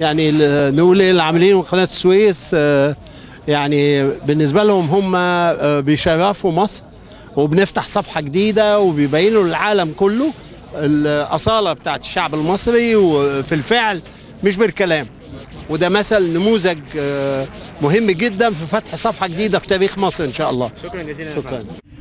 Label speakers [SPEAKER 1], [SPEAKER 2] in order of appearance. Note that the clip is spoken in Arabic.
[SPEAKER 1] يعني نقول ايه العاملين من قناه السويس يعني بالنسبه لهم هم آه، بيشرفوا مصر وبنفتح صفحه جديده وبيبينوا للعالم كله الاصاله بتاعت الشعب المصري وفي الفعل مش بالكلام وده مثل نموذج آه، مهم جدا في فتح صفحه جديده في تاريخ مصر ان شاء الله شكرا جزيلا شكرا